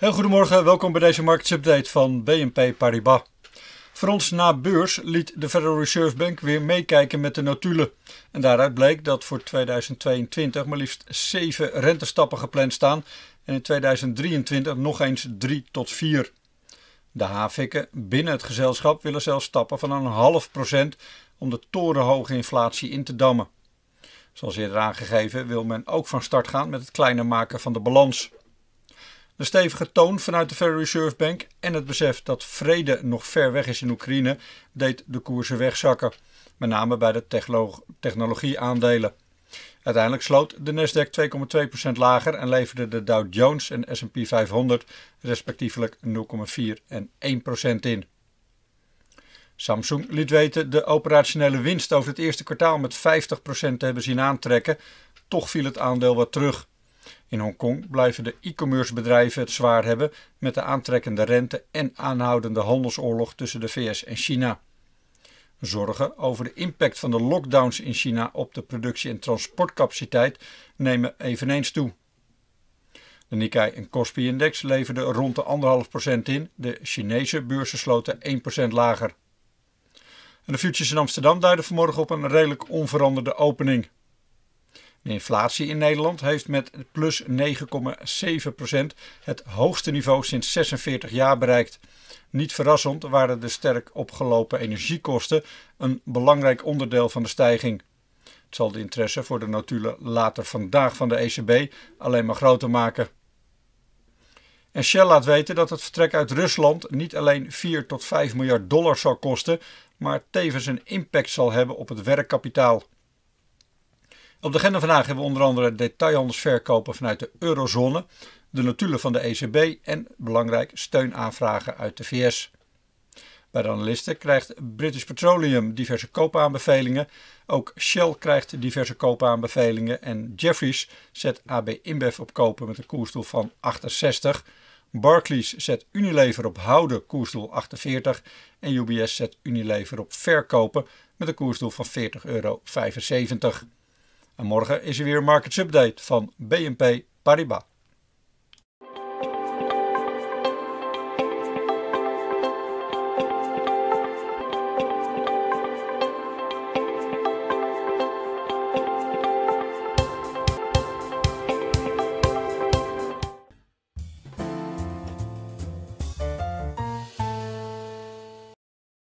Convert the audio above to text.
Heel goedemorgen, welkom bij deze marktupdate van BNP Paribas. Voor ons na beurs liet de Federal Reserve Bank weer meekijken met de notulen. En daaruit bleek dat voor 2022 maar liefst 7 rentestappen gepland staan en in 2023 nog eens 3 tot 4. De havikken binnen het gezelschap willen zelfs stappen van een half procent om de torenhoge inflatie in te dammen. Zoals eerder aangegeven wil men ook van start gaan met het kleiner maken van de balans. De stevige toon vanuit de Federal Reserve Bank en het besef dat vrede nog ver weg is in Oekraïne deed de koersen wegzakken, met name bij de technologieaandelen. Uiteindelijk sloot de Nasdaq 2,2% lager en leverde de Dow Jones en S&P 500 respectievelijk 0,4 en 1% in. Samsung liet weten de operationele winst over het eerste kwartaal met 50% te hebben zien aantrekken. Toch viel het aandeel wat terug. In Hongkong blijven de e-commerce bedrijven het zwaar hebben met de aantrekkende rente en aanhoudende handelsoorlog tussen de VS en China. Zorgen over de impact van de lockdowns in China op de productie- en transportcapaciteit nemen eveneens toe. De Nikkei en Kospi-index leverden rond de 1,5% in, de Chinese beurzen sloten 1% lager. de futures in Amsterdam duiden vanmorgen op een redelijk onveranderde opening. De inflatie in Nederland heeft met plus 9,7% het hoogste niveau sinds 46 jaar bereikt. Niet verrassend waren de sterk opgelopen energiekosten een belangrijk onderdeel van de stijging. Het zal de interesse voor de notulen later vandaag van de ECB alleen maar groter maken. En Shell laat weten dat het vertrek uit Rusland niet alleen 4 tot 5 miljard dollar zal kosten, maar tevens een impact zal hebben op het werkkapitaal. Op de agenda vandaag hebben we onder andere detailhandelsverkopen vanuit de eurozone, de notulen van de ECB en belangrijk steunaanvragen uit de VS. Bij de analisten krijgt British Petroleum diverse koopaanbevelingen. Ook Shell krijgt diverse koopaanbevelingen. En Jeffries zet AB InBev op kopen met een koersdoel van 68. Barclays zet Unilever op houden, koersdoel 48. En UBS zet Unilever op verkopen met een koersdoel van 40,75 euro. En morgen is er weer een markets update van BNP Paribas.